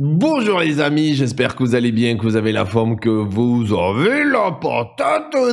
Bonjour les amis, j'espère que vous allez bien, que vous avez la forme, que vous avez la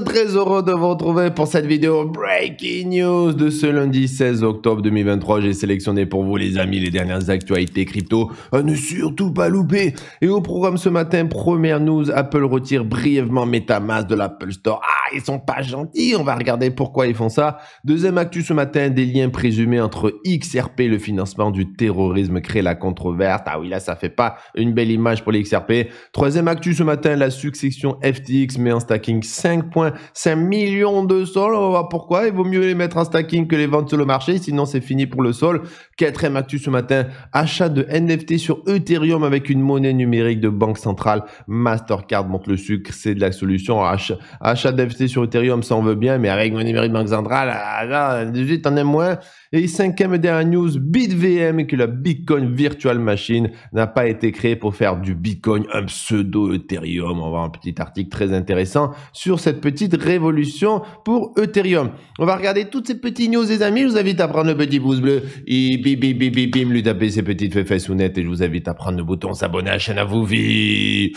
Très heureux de vous retrouver pour cette vidéo Breaking News de ce lundi 16 octobre 2023. J'ai sélectionné pour vous les amis les dernières actualités crypto euh, ne surtout pas louper. Et au programme ce matin, première news, Apple retire brièvement MetaMask de l'Apple Store. Ah, ils sont pas gentils, on va regarder pourquoi ils font ça. Deuxième actu ce matin, des liens présumés entre XRP le financement du terrorisme créent la controverse. Ah oui, là ça fait pas une belle image pour l'XRP. XRP. Troisième actu ce matin, la succession FTX met en stacking 5.5 millions de sols. On va voir pourquoi. Il vaut mieux les mettre en stacking que les ventes sur le marché, sinon c'est fini pour le sol. Quatrième actu ce matin, achat de NFT sur Ethereum avec une monnaie numérique de banque centrale. Mastercard monte le sucre, c'est de la solution. Achat, achat d'FT sur Ethereum, ça on veut bien, mais avec monnaie numérique de banque centrale, là, ah, ah, ah, en moins. Et cinquième et dernière news, BitVM que la Bitcoin Virtual Machine n'a pas été créé pour faire du Bitcoin un pseudo Ethereum. On va un petit article très intéressant sur cette petite révolution pour Ethereum. On va regarder toutes ces petites news, les amis. Je vous invite à prendre le petit pouce bleu et bim, bim, bim, lui taper ses petites fesses Et je vous invite à prendre le bouton s'abonner à la chaîne à vous vie Et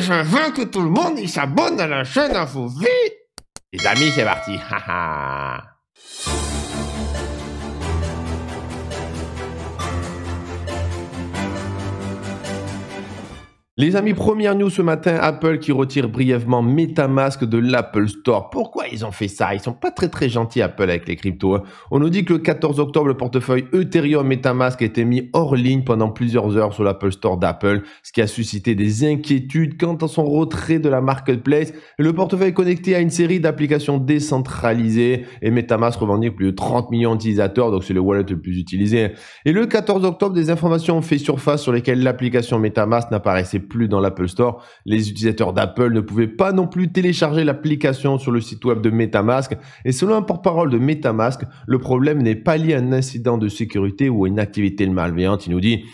je veux que tout le monde s'abonne à la chaîne à vous vie Les amis, c'est parti. Les amis, première news ce matin, Apple qui retire brièvement MetaMask de l'Apple Store. Pourquoi ils ont fait ça Ils sont pas très très gentils Apple avec les cryptos. Hein. On nous dit que le 14 octobre, le portefeuille Ethereum MetaMask a été mis hors ligne pendant plusieurs heures sur l'Apple Store d'Apple, ce qui a suscité des inquiétudes quant à son retrait de la marketplace. Le portefeuille est connecté à une série d'applications décentralisées et MetaMask revendique plus de 30 millions d'utilisateurs, donc c'est le wallet le plus utilisé. Hein. Et le 14 octobre, des informations ont fait surface sur lesquelles l'application MetaMask n'apparaissait plus dans l'Apple Store. Les utilisateurs d'Apple ne pouvaient pas non plus télécharger l'application sur le site web de MetaMask. Et selon un porte-parole de MetaMask, le problème n'est pas lié à un incident de sécurité ou à une activité malveillante. Il nous dit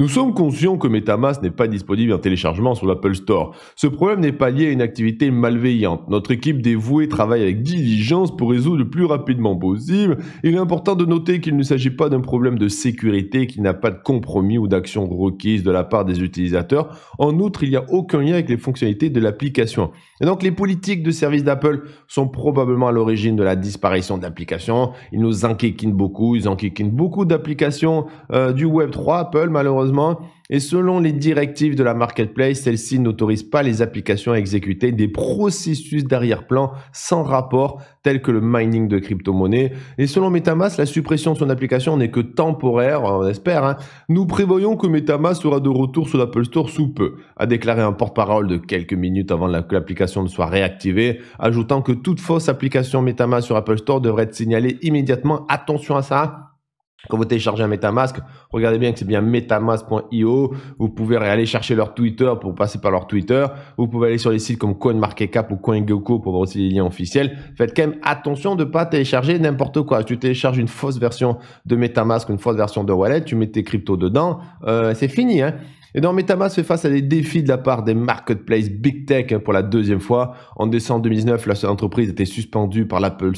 nous sommes conscients que Metamask n'est pas disponible en téléchargement sur l'Apple Store. Ce problème n'est pas lié à une activité malveillante. Notre équipe dévouée travaille avec diligence pour résoudre le plus rapidement possible. Il est important de noter qu'il ne s'agit pas d'un problème de sécurité qui n'a pas de compromis ou d'action requise de la part des utilisateurs. En outre, il n'y a aucun lien avec les fonctionnalités de l'application. Et donc les politiques de service d'Apple sont probablement à l'origine de la disparition de l'application. Ils nous enquiquinent beaucoup, ils enquiquinent beaucoup d'applications euh, du Web 3. Apple, malheureusement, et selon les directives de la marketplace, celle-ci n'autorise pas les applications à exécuter des processus d'arrière-plan sans rapport, tels que le mining de crypto-monnaies. Et selon Metamask, la suppression de son application n'est que temporaire, on espère. Hein. Nous prévoyons que Metamask sera de retour sur l'Apple Store sous peu, a déclaré un porte-parole de quelques minutes avant que l'application ne soit réactivée, ajoutant que toute fausse application Metamask sur Apple Store devrait être signalée immédiatement. Attention à ça quand vous téléchargez un MetaMask, regardez bien que c'est bien metamask.io. Vous pouvez aller chercher leur Twitter pour passer par leur Twitter. Vous pouvez aller sur les sites comme CoinMarketCap ou CoinGecko pour voir aussi les liens officiels. Faites quand même attention de ne pas télécharger n'importe quoi. Tu télécharges une fausse version de MetaMask, une fausse version de wallet, tu mets tes cryptos dedans, euh, c'est fini. Hein. Et donc MetaMask fait face à des défis de la part des marketplaces big tech hein, pour la deuxième fois. En décembre 2019, la seule entreprise était suspendue par l'Apple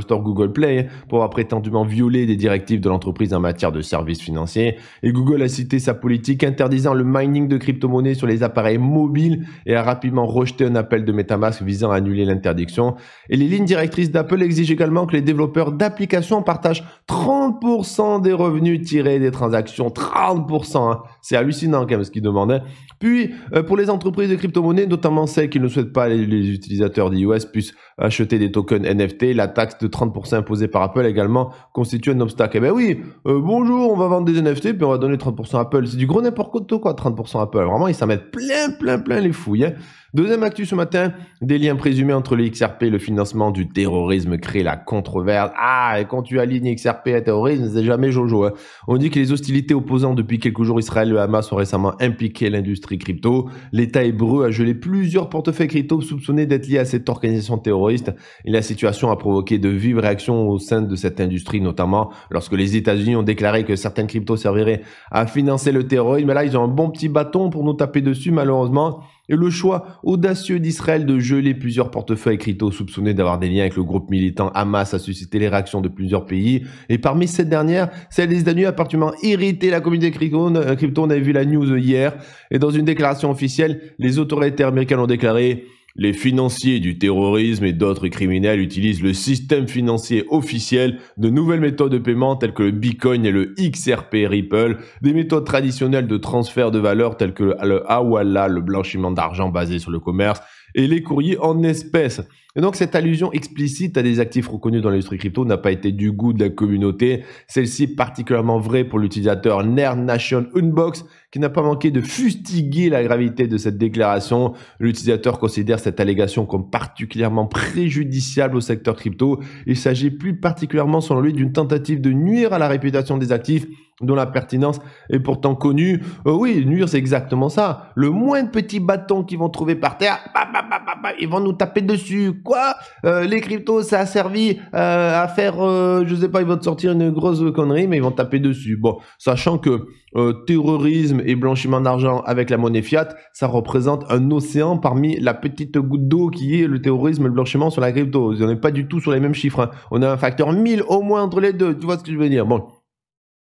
Store Google Play hein, pour avoir prétendument violé des directives de l'entreprise en matière de services financiers. Et Google a cité sa politique interdisant le mining de crypto-monnaies sur les appareils mobiles et a rapidement rejeté un appel de MetaMask visant à annuler l'interdiction. Et les lignes directrices d'Apple exigent également que les développeurs d'applications partagent 30% des revenus tirés des transactions. 30%, c'est hallucinant quand même ce qu'ils demandait Puis, euh, pour les entreprises de crypto-monnaies, notamment celles qui ne souhaitent pas les, utilisateurs d'iOS puissent acheter des tokens NFT, la taxe de 30% imposée par Apple également constitue un obstacle. Eh ben oui, euh, bonjour, on va vendre des NFT, puis on va donner 30% à Apple. C'est du gros n'importe quoi, 30% à Apple. Vraiment, ils s'en mettent plein, plein, plein les fouilles. Hein. Deuxième actu ce matin, des liens présumés entre le XRP et le financement du terrorisme créent la controverse. Ah, et quand tu alignes XRP à terrorisme, c'est jamais Jojo. Hein. On dit que les hostilités opposant depuis quelques jours Israël et le Hamas ont récemment impliqué l'industrie crypto. L'État hébreu a gelé plusieurs portefeuilles crypto soupçonnés d'être liés à cette organisation terroriste. Et la situation a provoqué de vives réactions au sein de cette industrie, notamment lorsque les États-Unis ont déclaré que certaines cryptos serviraient à financer le terrorisme. Mais Là, ils ont un bon petit bâton pour nous taper dessus, malheureusement et le choix audacieux d'Israël de geler plusieurs portefeuilles crypto soupçonnés d'avoir des liens avec le groupe militant Hamas a suscité les réactions de plusieurs pays. Et parmi cette dernière, celle des états a particulièrement irrité la communauté euh, crypto. On avait vu la news hier. Et dans une déclaration officielle, les autorités américaines ont déclaré les financiers du terrorisme et d'autres criminels utilisent le système financier officiel, de nouvelles méthodes de paiement telles que le Bitcoin et le XRP Ripple, des méthodes traditionnelles de transfert de valeur telles que le Hawala, le blanchiment d'argent basé sur le commerce, et les courriers en espèces. Et donc cette allusion explicite à des actifs reconnus dans l'industrie crypto n'a pas été du goût de la communauté. Celle-ci particulièrement vraie pour l'utilisateur Nerd Nation Unbox qui n'a pas manqué de fustiguer la gravité de cette déclaration. L'utilisateur considère cette allégation comme particulièrement préjudiciable au secteur crypto. Il s'agit plus particulièrement, selon lui, d'une tentative de nuire à la réputation des actifs dont la pertinence est pourtant connue. Euh, oui, nuire, c'est exactement ça. Le moins de petits bâtons qu'ils vont trouver par terre, bah, bah, bah, ils vont nous taper dessus. Quoi euh, Les cryptos, ça a servi euh, à faire, je sais pas, ils vont te sortir une grosse connerie, mais ils vont taper dessus. Bon, sachant que euh, terrorisme et blanchiment d'argent avec la monnaie fiat, ça représente un océan parmi la petite goutte d'eau qui est le terrorisme et le blanchiment sur la crypto. On n'est pas du tout sur les mêmes chiffres. Hein. On a un facteur 1000 au moins entre les deux. Tu vois ce que je veux dire Bon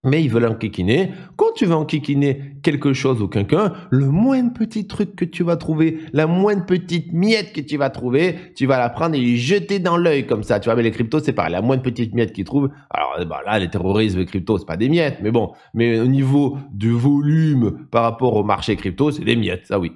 mais ils veulent enquiquiner. Quand tu vas enquiquiner quelque chose ou quelqu'un, le moindre petit truc que tu vas trouver, la moindre petite miette que tu vas trouver, tu vas la prendre et lui jeter dans l'œil comme ça. Tu vois, mais les cryptos, c'est pareil. La moindre petite miette qu'ils trouvent, alors eh ben, là, les terroristes, les cryptos, c'est pas des miettes, mais bon, mais au niveau du volume par rapport au marché crypto, c'est des miettes, ça oui.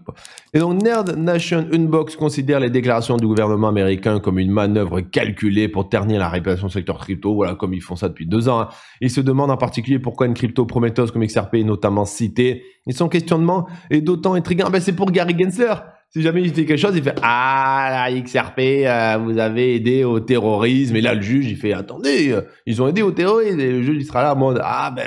Et donc, Nerd Nation Unbox considère les déclarations du gouvernement américain comme une manœuvre calculée pour ternir la réputation du secteur crypto. Voilà, comme ils font ça depuis deux ans. Hein. Ils se demandent en particulier pourquoi une crypto prometteuse comme XRP est notamment citée. Et son questionnement est d'autant intriguant. Ah ben, c'est pour Gary Gensler. Si jamais il fait quelque chose, il fait Ah, la XRP, euh, vous avez aidé au terrorisme. Et là, le juge, il fait Attendez, euh, ils ont aidé au terrorisme. Et le juge, il sera là en mode Ah, ben,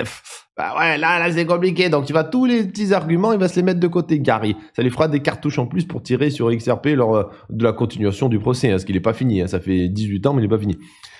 bah ouais, là, là, c'est compliqué. Donc, il va tous les petits arguments, il va se les mettre de côté, Gary. Ça lui fera des cartouches en plus pour tirer sur XRP lors euh, de la continuation du procès, hein, parce qu'il n'est pas fini. Hein. Ça fait 18 ans, mais il n'est pas fini.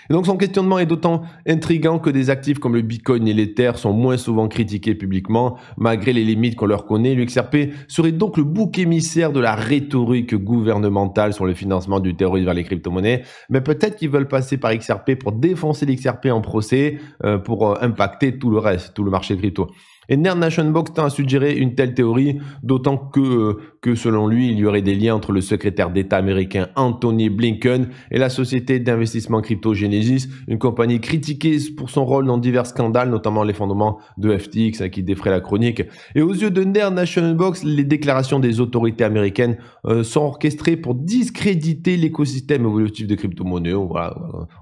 Et donc son questionnement est d'autant intrigant que des actifs comme le Bitcoin et l'Ether sont moins souvent critiqués publiquement, malgré les limites qu'on leur connaît. L'UXRP serait donc le bouc émissaire de la rhétorique gouvernementale sur le financement du terrorisme vers les crypto-monnaies. Mais peut-être qu'ils veulent passer par XRP pour défoncer l'XRP en procès, euh, pour euh, impacter tout le reste, tout le marché crypto. Et Nerd Nation Box tend à suggérer une telle théorie, d'autant que, euh, que selon lui, il y aurait des liens entre le secrétaire d'État américain Anthony Blinken et la société d'investissement crypto Genesis, une compagnie critiquée pour son rôle dans divers scandales, notamment l'effondrement de FTX qui défrait la chronique. Et aux yeux de Nerd Nation Box, les déclarations des autorités américaines euh, sont orchestrées pour discréditer l'écosystème évolutif des crypto-monnaies. Voilà,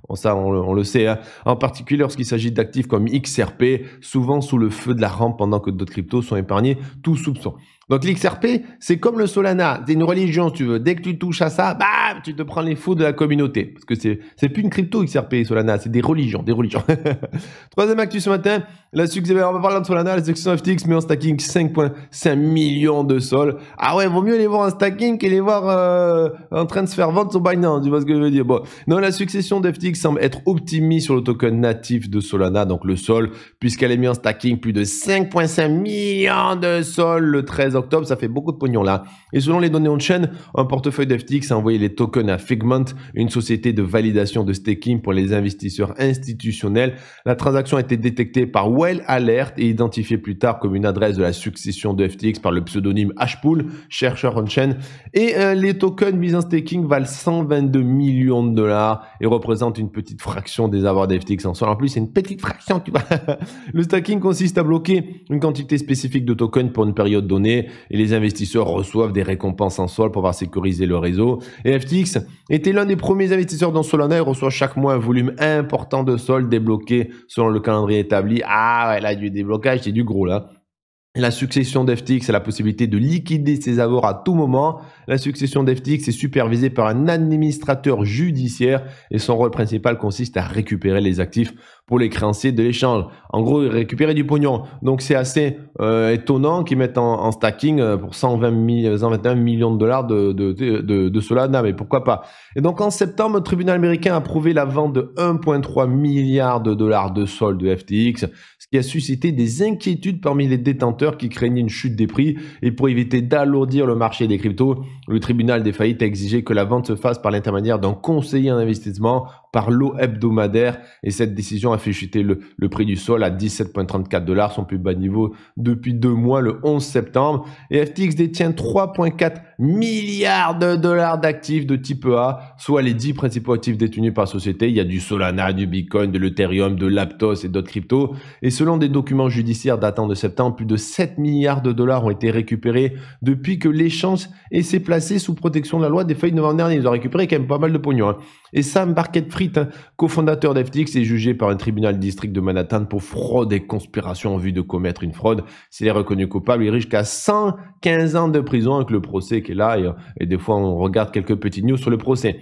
on, ça, on, le sait. Hein. En particulier lorsqu'il s'agit d'actifs comme XRP, souvent sous le feu de la rampe pendant que d'autres cryptos sont épargnés tout soupçon. Donc l'XRP, c'est comme le Solana, c'est une religion, tu veux. Dès que tu touches à ça, bam, tu te prends les fous de la communauté. Parce que c'est, c'est plus une crypto XRP, Solana, c'est des religions, des religions. Troisième actu ce matin, la on va parler de Solana, la succession FTX, met en stacking 5.5 millions de sols. Ah ouais, vaut mieux les voir en stacking que les voir euh, en train de se faire vendre sur Binance, tu vois ce que je veux dire. Bon, non, la succession d'FTX semble être optimiste sur le token natif de Solana, donc le sol, puisqu'elle est mise en stacking plus de 5.5 millions de sols le 13 octobre top, ça fait beaucoup de pognon là. Et selon les données on-chain, un portefeuille d'FTX a envoyé les tokens à Figment, une société de validation de staking pour les investisseurs institutionnels. La transaction a été détectée par Well Alert et identifiée plus tard comme une adresse de la succession de FTX par le pseudonyme Hpool chercheur on-chain. Et euh, les tokens mis en staking valent 122 millions de dollars et représentent une petite fraction des avoirs d'FTX en soi. En plus, c'est une petite fraction, tu vois. le staking consiste à bloquer une quantité spécifique de tokens pour une période donnée et les investisseurs reçoivent des récompenses en sol pour pouvoir sécuriser le réseau. Et FTX était l'un des premiers investisseurs dans Solana et reçoit chaque mois un volume important de sol débloqué selon le calendrier établi. Ah ouais, là, du déblocage, c'est du gros là. La succession d'FTX a la possibilité de liquider ses avoirs à tout moment. La succession d'FTX est supervisée par un administrateur judiciaire et son rôle principal consiste à récupérer les actifs pour les créanciers de l'échange. En gros, récupérer du pognon. Donc c'est assez euh, étonnant qu'ils mettent en, stacking euh, pour 120 121 millions de dollars de, de, Solana, mais pourquoi pas. Et donc en septembre, le tribunal américain a approuvé la vente de 1,3 milliard de dollars de solde de FTX qui a suscité des inquiétudes parmi les détenteurs qui craignaient une chute des prix. Et pour éviter d'alourdir le marché des cryptos, le tribunal des faillites a exigé que la vente se fasse par l'intermédiaire d'un conseiller en investissement par l'eau hebdomadaire. Et cette décision a fait chuter le, prix du sol à 17,34 dollars, son plus bas niveau depuis deux mois, le 11 septembre. Et FTX détient 3,4 milliards de dollars d'actifs de type A, soit les 10 principaux actifs détenus par société. Il y a du Solana, du Bitcoin, de l'Ethereum, de l'Aptos et d'autres cryptos. Et selon des documents judiciaires datant de septembre, plus de 7 milliards de dollars ont été récupérés depuis que l'échange s'est placé sous protection de la loi des feuilles de novembre dernier. Ils ont récupéré quand même pas mal de pognon. Hein. Et Sam barkett Frit, hein, cofondateur d'FTX, est jugé par un tribunal district de Manhattan pour fraude et conspiration en vue de commettre une fraude. S'il est reconnu coupable, il risque qu'à 115 ans de prison avec le procès qui là et, euh, et des fois on regarde quelques petites news sur le procès.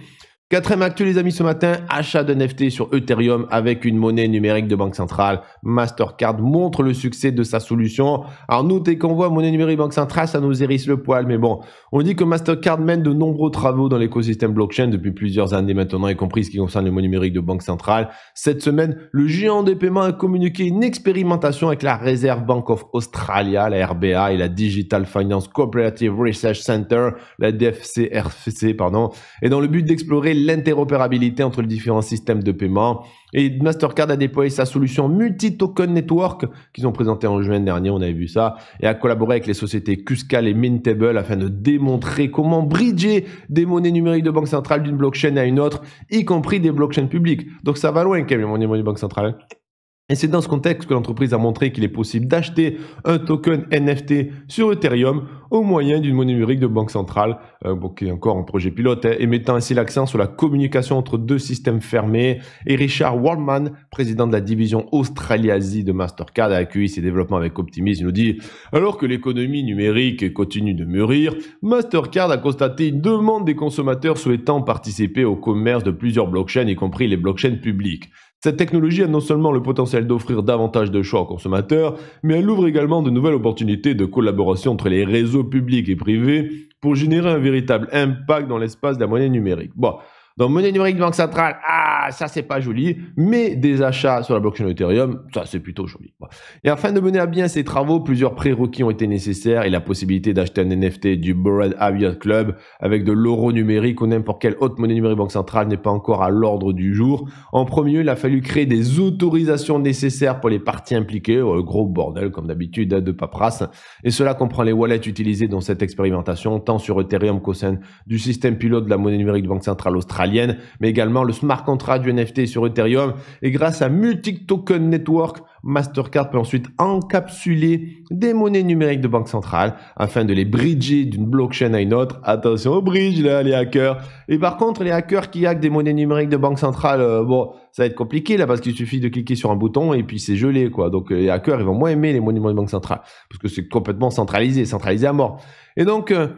Quatrième actuel les amis, ce matin, achat NFT sur Ethereum avec une monnaie numérique de banque centrale. Mastercard montre le succès de sa solution. Alors nous, dès qu'on voit monnaie numérique banque centrale, ça nous hérisse le poil. Mais bon, on dit que Mastercard mène de nombreux travaux dans l'écosystème blockchain depuis plusieurs années maintenant, y compris ce qui concerne les monnaies numériques de banque centrale. Cette semaine, le géant des paiements a communiqué une expérimentation avec la Reserve Bank of Australia, la RBA et la Digital Finance Cooperative Research Center, la DFCRC, pardon, et dans le but d'explorer l'interopérabilité entre les différents systèmes de paiement. Et Mastercard a déployé sa solution Multi-Token Network qu'ils ont présentée en juin dernier, on avait vu ça, et a collaboré avec les sociétés Cuscal et Mintable afin de démontrer comment bridger des monnaies numériques de banque centrale d'une blockchain à une autre, y compris des blockchains publiques. Donc ça va loin quand même, les monnaies de banque centrale. Et c'est dans ce contexte que l'entreprise a montré qu'il est possible d'acheter un token NFT sur Ethereum au moyen d'une monnaie numérique de banque centrale, euh, qui est encore un projet pilote, hein, et mettant ainsi l'accent sur la communication entre deux systèmes fermés. Et Richard Wallman, président de la division Australie-Asie de Mastercard, a accueilli ces développements avec optimisme. Il nous dit « Alors que l'économie numérique continue de mûrir, Mastercard a constaté une demande des consommateurs souhaitant participer au commerce de plusieurs blockchains, y compris les blockchains publiques. Cette technologie a non seulement le potentiel d'offrir davantage de choix aux consommateurs, mais elle ouvre également de nouvelles opportunités de collaboration entre les réseaux publics et privés pour générer un véritable impact dans l'espace de la monnaie numérique. Bon, donc monnaie numérique banque centrale, ah ça c'est pas joli, mais des achats sur la blockchain Ethereum, ça c'est plutôt joli. Et afin de mener à bien ces travaux, plusieurs prérequis ont été nécessaires et la possibilité d'acheter un NFT du Bored Aviat Club avec de l'euro numérique ou n'importe quelle autre monnaie numérique banque centrale n'est pas encore à l'ordre du jour. En premier, il a fallu créer des autorisations nécessaires pour les parties impliquées, oh, gros bordel comme d'habitude de paperasse, et cela comprend les wallets utilisés dans cette expérimentation, tant sur Ethereum qu'au sein du système pilote de la monnaie numérique banque centrale australienne mais également le smart contract du NFT sur Ethereum. Et grâce à multi Token Network, Mastercard peut ensuite encapsuler des monnaies numériques de banque centrale afin de les bridger d'une blockchain à une autre. Attention au bridge là, les hackers. Et par contre, les hackers qui hackent des monnaies numériques de banque centrale, euh, bon, ça va être compliqué là parce qu'il suffit de cliquer sur un bouton et puis c'est gelé quoi. Donc euh, les hackers, ils vont moins aimer les monnaies de banque centrale parce que c'est complètement centralisé, centralisé à mort. Et donc euh,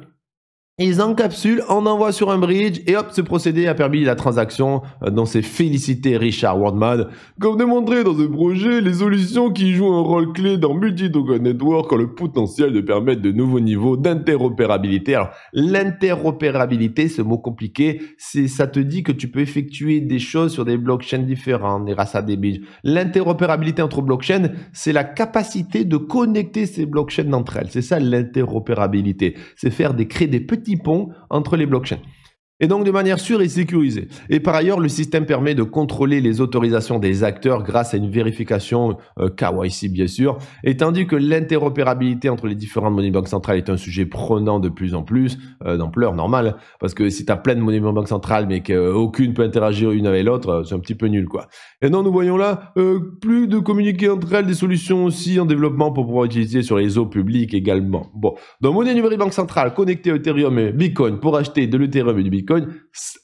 ils encapsulent, on envoie sur un bridge et hop, ce procédé a permis la transaction euh, dont s'est félicité Richard Wardman. Comme démontré dans ce projet, les solutions qui jouent un rôle clé dans multi Network ont le potentiel de permettre de nouveaux niveaux d'interopérabilité. Alors, l'interopérabilité, ce mot compliqué, c'est ça te dit que tu peux effectuer des choses sur des blockchains différentes grâce à des bridges. L'interopérabilité entre blockchains, c'est la capacité de connecter ces blockchains entre elles. C'est ça l'interopérabilité. C'est faire des créer des petits petit pont entre les blockchains et donc de manière sûre et sécurisée. Et par ailleurs, le système permet de contrôler les autorisations des acteurs grâce à une vérification euh, KYC bien sûr, et tandis que l'interopérabilité entre les différentes monnaies banques centrales est un sujet prenant de plus en plus euh, d'ampleur normal, parce que si tu as plein de monnaies banques centrales mais qu'aucune peut interagir une avec l'autre, euh, c'est un petit peu nul quoi. Et non, nous voyons là plus de communiquer entre elles des solutions aussi en développement pour pouvoir utiliser sur les eaux publiques également. Bon, donc monnaie numérique banque centrale connectée Ethereum et Bitcoin pour acheter de l'Ethereum et du Bitcoin,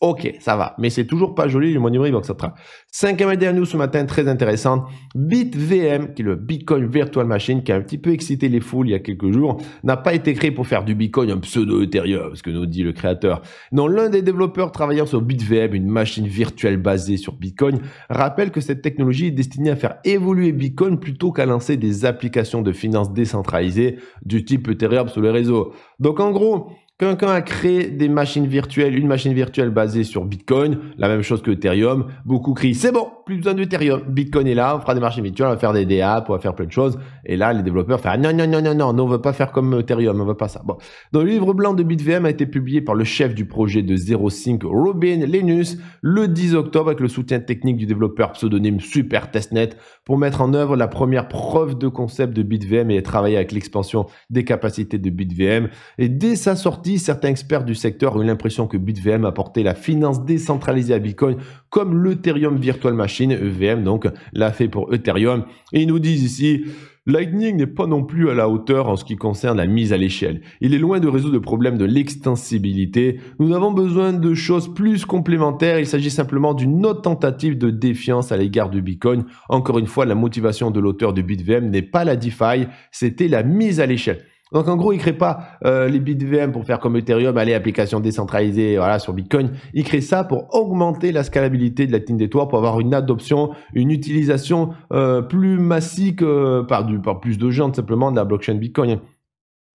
Ok, ça va. Mais c'est toujours pas joli, le donc ça traîne. Cinquième et dernière news ce matin, très intéressante. BitVM, qui est le Bitcoin Virtual Machine, qui a un petit peu excité les foules il y a quelques jours, n'a pas été créé pour faire du Bitcoin un pseudo Ethereum, ce que nous dit le créateur. Non, l'un des développeurs travaillant sur BitVM, une machine virtuelle basée sur Bitcoin, rappelle que cette technologie est destinée à faire évoluer Bitcoin plutôt qu'à lancer des applications de finances décentralisées du type Ethereum sur le réseau. Donc en gros, Quelqu'un a créé des machines virtuelles, une machine virtuelle basée sur Bitcoin, la même chose que Ethereum. Beaucoup crient, c'est bon, plus besoin d'Ethereum. Bitcoin est là, on fera des marchés virtuels, on va faire des DA, on va faire plein de choses. Et là, les développeurs font Ah non, non, non, non, non, on veut pas faire comme Ethereum, on veut pas ça. Bon. dans le livre blanc de BitVM a été publié par le chef du projet de ZeroSync, Robin Lenus, le 10 octobre avec le soutien technique du développeur pseudonyme Super Testnet pour mettre en œuvre la première preuve de concept de BitVM et travailler avec l'expansion des capacités de BitVM. Et dès sa sortie, certains experts du secteur ont eu l'impression que BitVM apportait la finance décentralisée à Bitcoin comme l'Ethereum Virtual Machine, EVM donc l'a fait pour Ethereum. Et ils nous disent ici, Lightning n'est pas non plus à la hauteur en ce qui concerne la mise à l'échelle. Il est loin de résoudre le problème de l'extensibilité. Nous avons besoin de choses plus complémentaires. Il s'agit simplement d'une autre tentative de défiance à l'égard du Bitcoin. Encore une fois, la motivation de l'auteur du BitVM n'est pas la DeFi, c'était la mise à l'échelle. Donc en gros, il crée pas euh, les bits VM pour faire comme Ethereum, aller application décentralisée voilà, sur Bitcoin. Il crée ça pour augmenter la scalabilité de la des toits pour avoir une adoption, une utilisation euh, plus massive euh, par, par plus de gens tout simplement de la blockchain Bitcoin.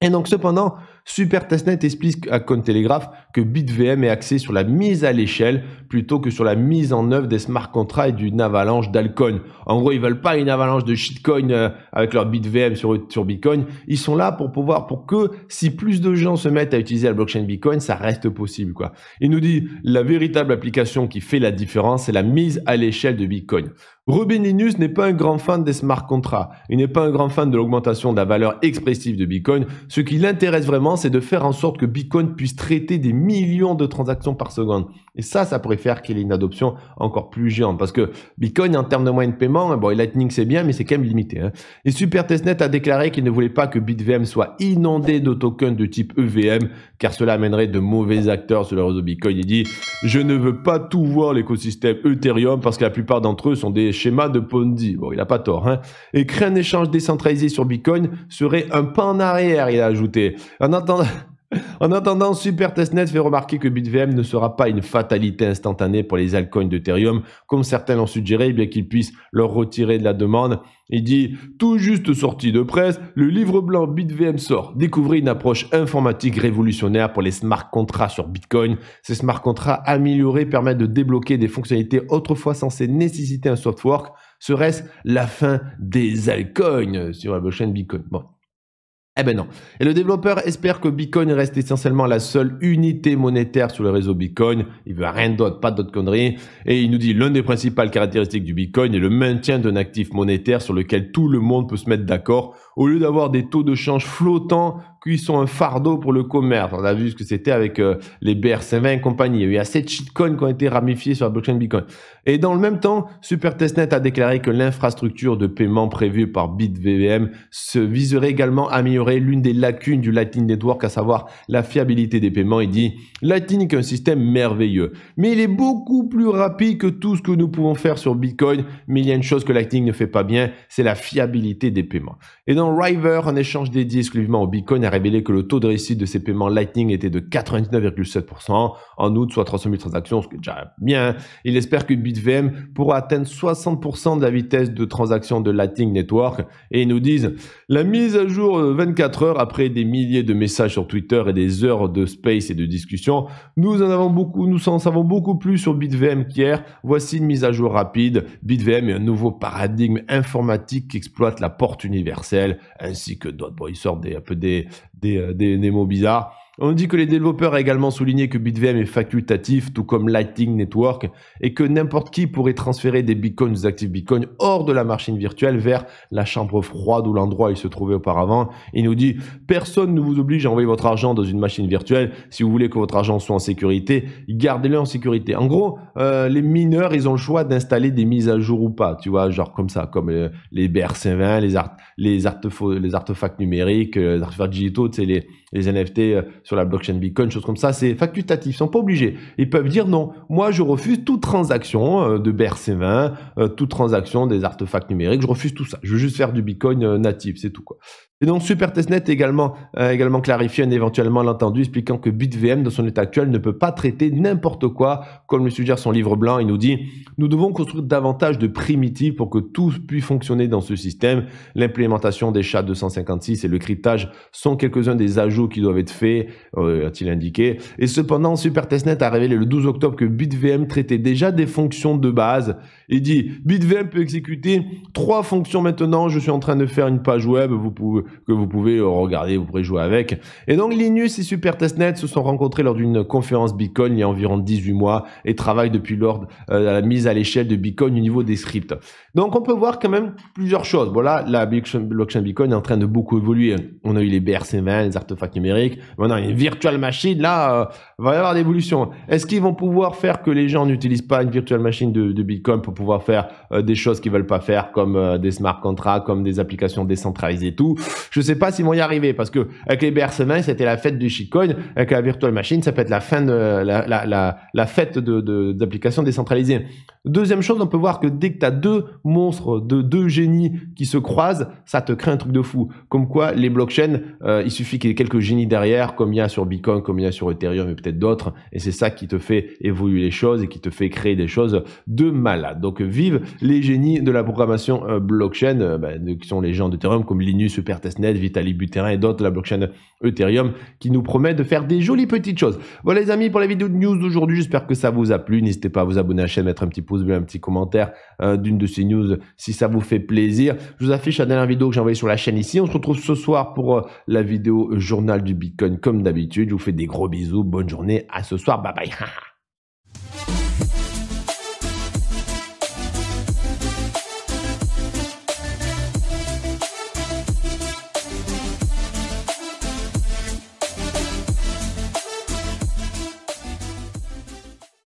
Et donc cependant, Super Testnet explique à Cointelegraph que BitVM est axé sur la mise à l'échelle plutôt que sur la mise en œuvre des smart contracts et d'une avalanche d'alcool. En gros, ils veulent pas une avalanche de shitcoin euh, avec leur BitVM sur, sur Bitcoin. Ils sont là pour pouvoir, pour que si plus de gens se mettent à utiliser la blockchain Bitcoin, ça reste possible, quoi. Il nous dit la véritable application qui fait la différence, c'est la mise à l'échelle de Bitcoin. Robin Linus n'est pas un grand fan des smart contracts. Il n'est pas un grand fan de l'augmentation de la valeur expressive de Bitcoin. Ce qui l'intéresse vraiment, c'est de faire en sorte que Bitcoin puisse traiter des millions de transactions par seconde. Et ça, ça pourrait faire qu'il y ait une adoption encore plus géante. Parce que Bitcoin, en termes de moyens de paiement, bon, et Lightning, c'est bien, mais c'est quand même limité. Hein. Et SuperTestNet a déclaré qu'il ne voulait pas que BitVM soit inondé de tokens de type EVM, car cela amènerait de mauvais acteurs sur le réseau Bitcoin. Il dit, je ne veux pas tout voir l'écosystème Ethereum, parce que la plupart d'entre eux sont des schémas de Ponzi. Bon, il n'a pas tort. Hein. Et créer un échange décentralisé sur Bitcoin serait un pas en arrière, il a ajouté. En attendant... En attendant, Super Testnet fait remarquer que BitVM ne sera pas une fatalité instantanée pour les altcoins d'Ethereum, comme certains l'ont suggéré, bien qu'ils puissent leur retirer de la demande. Il dit Tout juste sorti de presse, le livre blanc BitVM sort. Découvrez une approche informatique révolutionnaire pour les smart contrats sur Bitcoin. Ces smart contrats améliorés permettent de débloquer des fonctionnalités autrefois censées nécessiter un soft work. Serait-ce la fin des altcoins sur la blockchain Bitcoin eh ben non. Et le développeur espère que Bitcoin reste essentiellement la seule unité monétaire sur le réseau Bitcoin. Il veut rien d'autre, pas d'autres conneries. Et il nous dit l'une des principales caractéristiques du Bitcoin est le maintien d'un actif monétaire sur lequel tout le monde peut se mettre d'accord au lieu d'avoir des taux de change flottants qui sont un fardeau pour le commerce. On a vu ce que c'était avec euh, les BRC20 et compagnie. Il y a 7 shitcoins qui ont été ramifiés sur la blockchain Bitcoin. Et dans le même temps, Supertestnet a déclaré que l'infrastructure de paiement prévue par BitVVM se viserait également à améliorer l'une des lacunes du Lightning Network, à savoir la fiabilité des paiements. Il dit Lightning est un système merveilleux, mais il est beaucoup plus rapide que tout ce que nous pouvons faire sur Bitcoin. Mais il y a une chose que Lightning ne fait pas bien, c'est la fiabilité des paiements. Et River, en échange dédié exclusivement au Bitcoin, a révélé que le taux de réussite de ses paiements Lightning était de 99,7% en août, soit 300 000 transactions, ce qui est déjà bien. Il espère que BitVM pourra atteindre 60% de la vitesse de transaction de Lightning Network. Et ils nous disent, la mise à jour 24 heures après des milliers de messages sur Twitter et des heures de space et de discussion, nous en avons beaucoup, nous en savons beaucoup plus sur BitVM qu'hier. Voici une mise à jour rapide. BitVM est un nouveau paradigme informatique qui exploite la porte universelle ainsi que d'autres. Bon, ils sortent des, un peu des, des, euh, des mots bizarres. On dit que les développeurs ont également souligné que BitVM est facultatif, tout comme Lightning Network, et que n'importe qui pourrait transférer des bitcoins des actifs Bitcoins, hors de la machine virtuelle vers la chambre froide ou l'endroit où il se trouvait auparavant. Il nous dit, personne ne vous oblige à envoyer votre argent dans une machine virtuelle. Si vous voulez que votre argent soit en sécurité, gardez-le en sécurité. En gros, euh, les mineurs, ils ont le choix d'installer des mises à jour ou pas, tu vois, genre comme ça, comme euh, les BRC20, les, artefacts numériques, euh, les artefacts digitaux, tu les NFT sur la blockchain Bitcoin, choses comme ça, c'est facultatif, ils sont pas obligés. Ils peuvent dire non, moi je refuse toute transaction euh, de BRC20, euh, toute transaction des artefacts numériques, je refuse tout ça. Je veux juste faire du Bitcoin euh, natif, c'est tout quoi. Et donc Super également, euh, également clarifié un éventuellement l'entendu, expliquant que BitVM, dans son état actuel, ne peut pas traiter n'importe quoi, comme le suggère son livre blanc. Il nous dit « Nous devons construire davantage de primitives pour que tout puisse fonctionner dans ce système. L'implémentation des chats 256 et le cryptage sont quelques-uns des ajouts qui doivent être faits, euh, a-t-il indiqué. Et cependant, SuperTestNet a révélé le 12 octobre que BitVM traitait déjà des fonctions de base. Il dit « BitVM peut exécuter trois fonctions maintenant, je suis en train de faire une page web, vous pouvez que vous pouvez euh, regarder, vous pourrez jouer avec. Et donc Linus et Super se sont rencontrés lors d'une conférence Bitcoin il y a environ 18 mois et travaillent depuis lors euh, à la mise à l'échelle de Bitcoin au niveau des scripts. Donc on peut voir quand même plusieurs choses. Voilà, la blockchain Bitcoin est en train de beaucoup évoluer. On a eu les BRC20, les artefacts numériques. Maintenant, une virtual machine, là, euh, va y avoir d'évolution. Est-ce qu'ils vont pouvoir faire que les gens n'utilisent pas une virtual machine de, Bitcoin pour pouvoir faire euh, des choses qu'ils veulent pas faire comme des smart contracts, comme des applications décentralisées et tout je sais pas s'ils vont y arriver parce que avec les a c'était la fête du shitcoin, avec la virtual machine, ça peut être la fin de la, fête d'applications de, décentralisées. Deuxième chose, on peut voir que dès que tu as deux monstres, de, deux génies qui se croisent, ça te crée un truc de fou. Comme quoi, les blockchains, euh, il suffit qu'il y ait quelques génies derrière, comme il y a sur Bitcoin, comme il y a sur Ethereum et peut-être d'autres, et c'est ça qui te fait évoluer les choses et qui te fait créer des choses de malade. Donc vive les génies de la programmation euh, blockchain, euh, ben, qui sont les gens d'Ethereum comme Linus, Super net Vitalik Buterin et d'autres, la blockchain Ethereum, qui nous promet de faire des jolies petites choses. Voilà les amis pour la vidéo de news d'aujourd'hui, j'espère que ça vous a plu. N'hésitez pas à vous abonner à la chaîne, mettre un petit pouce bleu, un petit commentaire euh, d'une de ces news si ça vous fait plaisir. Je vous affiche la dernière vidéo que j'ai envoyée sur la chaîne ici. On se retrouve ce soir pour euh, la vidéo journal du Bitcoin comme d'habitude. Je vous fais des gros bisous, bonne journée, à ce soir, bye bye.